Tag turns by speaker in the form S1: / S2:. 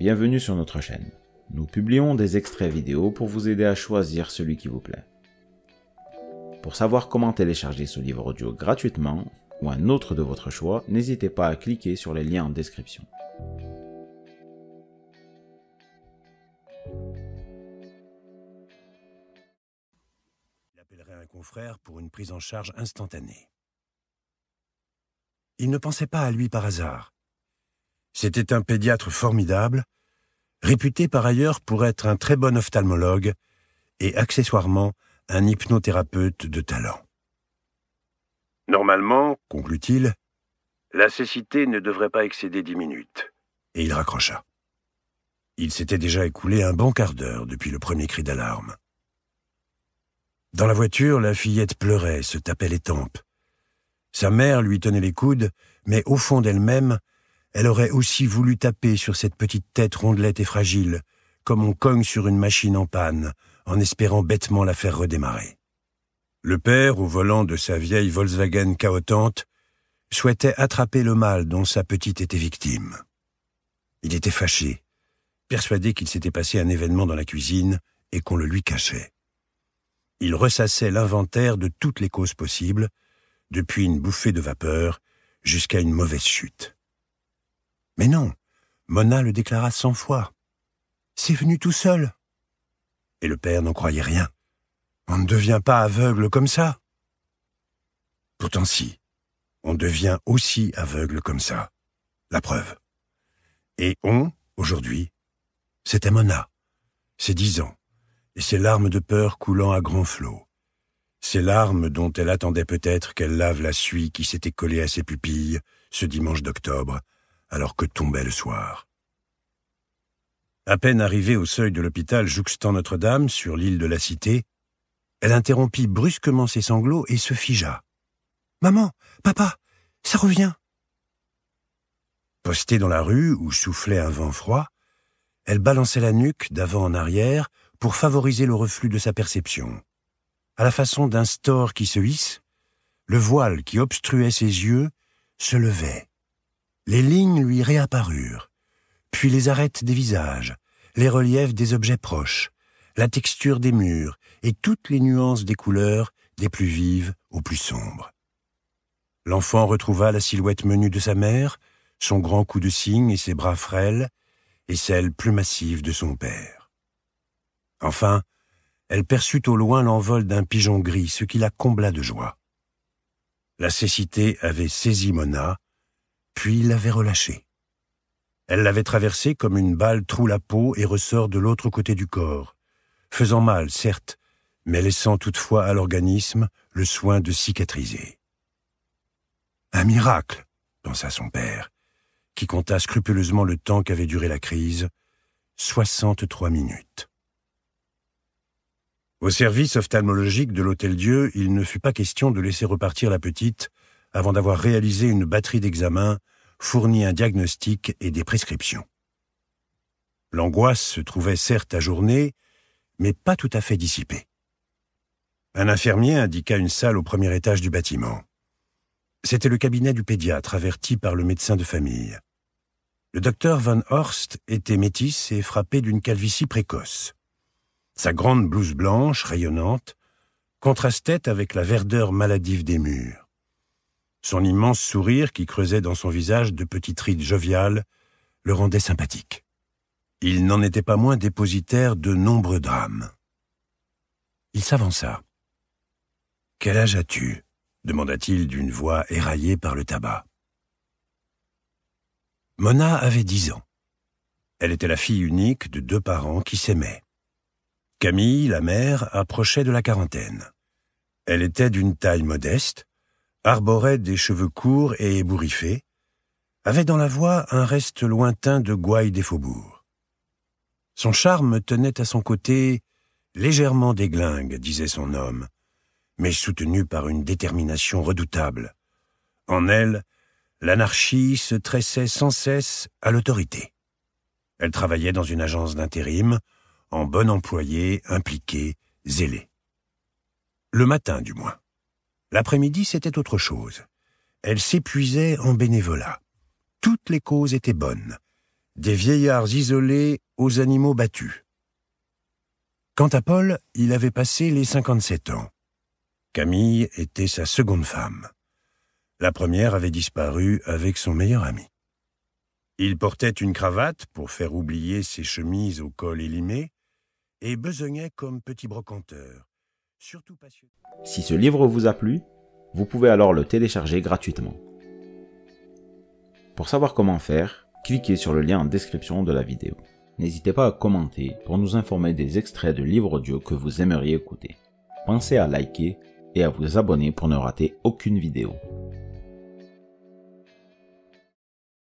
S1: Bienvenue sur notre chaîne. Nous publions des extraits vidéo pour vous aider à choisir celui qui vous plaît. Pour savoir comment télécharger ce livre audio gratuitement ou un autre de votre choix, n'hésitez pas à cliquer sur les liens en description. Il appellerait un confrère pour une prise en charge instantanée. Il ne pensait pas à lui par hasard. C'était un pédiatre formidable, réputé par ailleurs pour être un très bon ophtalmologue et accessoirement un hypnothérapeute de talent. Normalement, conclut-il, la cécité ne devrait pas excéder dix minutes. Et il raccrocha. Il s'était déjà écoulé un bon quart d'heure depuis le premier cri d'alarme. Dans la voiture, la fillette pleurait, se tapait les tempes. Sa mère lui tenait les coudes, mais au fond d'elle-même, elle aurait aussi voulu taper sur cette petite tête rondelette et fragile, comme on cogne sur une machine en panne, en espérant bêtement la faire redémarrer. Le père, au volant de sa vieille Volkswagen caotante, souhaitait attraper le mal dont sa petite était victime. Il était fâché, persuadé qu'il s'était passé un événement dans la cuisine et qu'on le lui cachait. Il ressassait l'inventaire de toutes les causes possibles, depuis une bouffée de vapeur jusqu'à une mauvaise chute. Mais non, Mona le déclara cent fois. C'est venu tout seul. Et le père n'en croyait rien. On ne devient pas aveugle comme ça. Pourtant si, on devient aussi aveugle comme ça. La preuve. Et on, aujourd'hui, c'était Mona. Ses dix ans. Et ses larmes de peur coulant à grands flots. Ces larmes dont elle attendait peut-être qu'elle lave la suie qui s'était collée à ses pupilles ce dimanche d'octobre, alors que tombait le soir. À peine arrivée au seuil de l'hôpital jouxtant Notre-Dame, sur l'île de la Cité, elle interrompit brusquement ses sanglots et se figea. Maman, papa, ça revient. Postée dans la rue où soufflait un vent froid, elle balançait la nuque d'avant en arrière pour favoriser le reflux de sa perception. À la façon d'un store qui se hisse, le voile qui obstruait ses yeux se levait les lignes lui réapparurent, puis les arêtes des visages, les reliefs des objets proches, la texture des murs et toutes les nuances des couleurs, des plus vives aux plus sombres. L'enfant retrouva la silhouette menue de sa mère, son grand cou de cygne et ses bras frêles, et celle plus massive de son père. Enfin, elle perçut au loin l'envol d'un pigeon gris, ce qui la combla de joie. La cécité avait saisi Mona, puis l'avait relâchée. Elle l'avait traversée comme une balle troue la peau et ressort de l'autre côté du corps, faisant mal, certes, mais laissant toutefois à l'organisme le soin de cicatriser. Un miracle, pensa son père, qui compta scrupuleusement le temps qu'avait duré la crise, soixante-trois minutes. Au service ophtalmologique de l'Hôtel Dieu, il ne fut pas question de laisser repartir la petite avant d'avoir réalisé une batterie d'examens, fourni un diagnostic et des prescriptions. L'angoisse se trouvait certes ajournée, mais pas tout à fait dissipée. Un infirmier indiqua une salle au premier étage du bâtiment. C'était le cabinet du pédiatre averti par le médecin de famille. Le docteur Van Horst était métisse et frappé d'une calvitie précoce. Sa grande blouse blanche, rayonnante, contrastait avec la verdeur maladive des murs. Son immense sourire qui creusait dans son visage de petites rides joviales le rendait sympathique. Il n'en était pas moins dépositaire de nombreux drames. Il s'avança. Quel âge as-tu demanda-t-il d'une voix éraillée par le tabac. Mona avait dix ans. Elle était la fille unique de deux parents qui s'aimaient. Camille, la mère, approchait de la quarantaine. Elle était d'une taille modeste, arborait des cheveux courts et ébouriffés, avait dans la voix un reste lointain de gouaille des faubourgs. Son charme tenait à son côté légèrement déglingue, disait son homme, mais soutenu par une détermination redoutable. En elle, l'anarchie se tressait sans cesse à l'autorité. Elle travaillait dans une agence d'intérim, en bon employé, impliquée, zélée. Le matin, du moins. L'après-midi, c'était autre chose. Elle s'épuisait en bénévolat. Toutes les causes étaient bonnes. Des vieillards isolés aux animaux battus. Quant à Paul, il avait passé les 57 ans. Camille était sa seconde femme. La première avait disparu avec son meilleur ami. Il portait une cravate pour faire oublier ses chemises au col élimé et besognait comme petit brocanteur. Si ce livre vous a plu, vous pouvez alors le télécharger gratuitement. Pour savoir comment faire, cliquez sur le lien en description de la vidéo. N'hésitez pas à commenter pour nous informer des extraits de livres audio que vous aimeriez écouter. Pensez à liker et à vous abonner pour ne rater aucune vidéo.